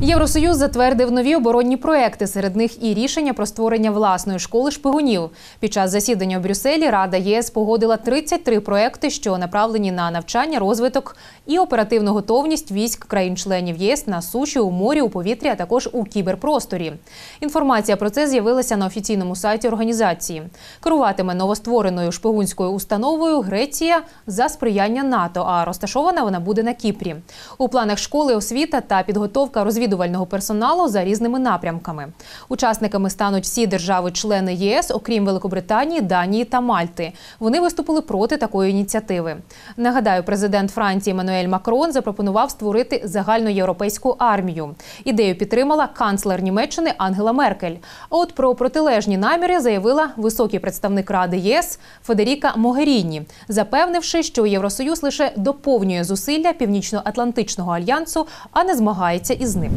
Євросоюз затвердив нові оборонні проекти. Серед них і рішення про створення власної школи шпигунів. Під час засідання в Брюсселі Рада ЄС погодила 33 проекти, що направлені на навчання, розвиток і оперативну готовність військ країн-членів ЄС на суші, у морі, у повітрі, а також у кіберпросторі. Інформація про це з'явилася на офіційному сайті організації. Керуватиме новоствореною шпигунською установою Греція за сприяння НАТО. А розташована вона буде на Кіпрі. У планах школи освіта та підготовка розвідування розвідувального персоналу за різними напрямками. Учасниками стануть всі держави-члени ЄС, окрім Великобританії, Данії та Мальти. Вони виступили проти такої ініціативи. Нагадаю, президент Франції Мануель Макрон запропонував створити загальноєвропейську армію. Ідею підтримала канцлер Німеччини Ангела Меркель. А от про протилежні наміри заявила високий представник Ради ЄС Федеріка Могеріні, запевнивши, що Євросоюз лише доповнює зусилля північно-атлантичного альянсу, а не змагається із ним.